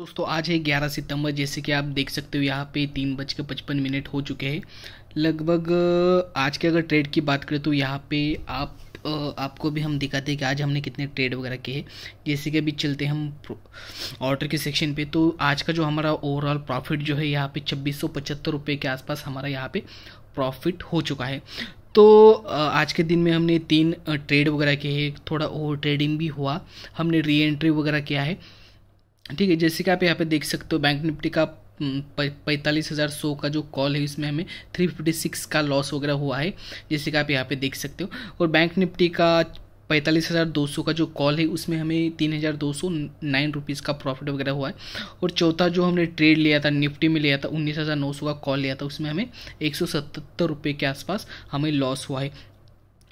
दोस्तों आज है 11 सितंबर जैसे कि आप देख सकते हो यहाँ पे तीन बज के पचपन मिनट हो चुके हैं लगभग आज के अगर ट्रेड की बात करें तो यहाँ पे आप आपको भी हम दिखाते हैं कि आज हमने कितने ट्रेड वगैरह किए जैसे कि अभी चलते हम ऑर्डर के सेक्शन पे तो आज का जो हमारा ओवरऑल प्रॉफिट जो है यहाँ पे छब्बीस सौ के आसपास हमारा यहाँ पर प्रॉफिट हो चुका है तो आज के दिन में हमने तीन ट्रेड वगैरह किए हैं थोड़ा ओवर ट्रेडिंग भी हुआ हमने री एंट्री वगैरह किया है ठीक है जैसे कि आप यहाँ पे देख सकते हो बैंक निफ्टी का हम्म, पैंतालीस हज़ार सौ का जो कॉल है इसमें हमें थ्री फिफ्टी सिक्स का लॉस वगैरह हुआ है जैसे कि आप यहाँ पे देख सकते हो और बैंक निफ्टी का पैंतालीस हज़ार दो सौ का जो कॉल है उसमें हमें तीन हज़ार दो सौ नाइन रुपीज़ का प्रॉफिट वगैरह हुआ है और चौथा जो हमने ट्रेड लिया था निफ्टी में लिया था उन्नीस हज़ार नौ सौ का कॉल लिया था उसमें हमें एक सौ सतहत्तर रुपये के आसपास हमें लॉस हुआ है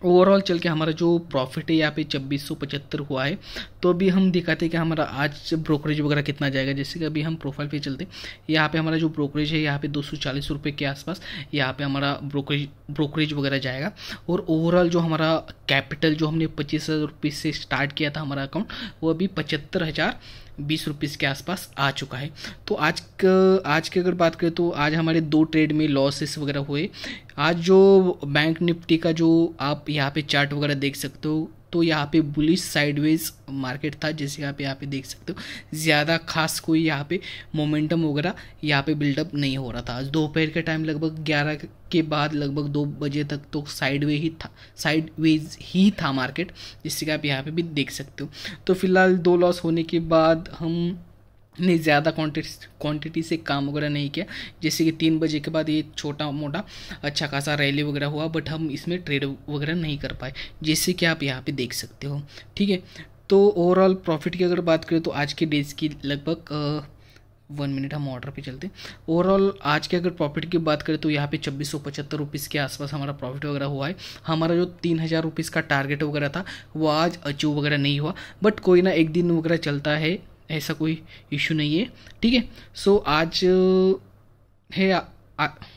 ओवरऑल चल के हमारा जो प्रॉफिट है यहाँ पे छब्बीस सौ पचहत्तर हुआ है तो भी हम दिखाते हैं कि हमारा आज ब्रोकरेज वगैरह कितना जाएगा जैसे कि अभी हम प्रोफाइल पे चलते यहाँ पे हमारा जो ब्रोकरेज है यहाँ पे दो सौ चालीस रुपये के आसपास यहाँ पे हमारा ब्रोकरेज ब्रोकरेज वगैरह जाएगा और ओवरऑल जो हमारा कैपिटल जो हमने पच्चीस हज़ार रुपये से स्टार्ट किया था हमारा अकाउंट वो अभी पचहत्तर हज़ार बीस रुपीज़ के आसपास आ चुका है तो आज क, आज की अगर बात करें तो आज हमारे दो ट्रेड में लॉसेस वगैरह हुए आज जो बैंक निफ्टी का जो आप यहाँ पे चार्ट वगैरह देख सकते हो तो यहाँ पे बुलिश साइडवेज मार्केट था जैसे आप यहाँ पे देख सकते हो ज़्यादा खास कोई यहाँ पे मोमेंटम वगैरह यहाँ पे बिल्डअप नहीं हो रहा था आज दोपहर के टाइम लगभग ग्यारह के बाद लगभग दो बजे तक तो साइडवे ही था साइडवेज ही था मार्केट जिससे कि आप यहाँ पे भी देख सकते हो तो फिलहाल दो लॉस होने के बाद हम ने ज़्यादा क्वांटिटी क्वांटिटी से काम वगैरह नहीं किया जैसे कि तीन बजे के बाद ये छोटा मोटा अच्छा खासा रैली वगैरह हुआ बट हम इसमें ट्रेड वगैरह नहीं कर पाए जैसे कि आप यहाँ पे देख सकते हो ठीक है तो ओवरऑल प्रॉफिट की अगर बात करें तो आज के डेज की लगभग वन मिनट हम ऑर्डर पे चलते ओवरऑल आज के अगर प्रॉफिट की बात करें तो यहाँ पे छब्बीस सौ पचहत्तर रुपीज़ के आसपास हमारा प्रॉफिट वगैरह हुआ है हमारा जो तीन हज़ार रुपीज़ का टारगेट वगैरह था वो आज अचीव वगैरह नहीं हुआ बट कोई ना एक दिन वगैरह चलता है ऐसा कोई इशू नहीं है ठीक है सो आज है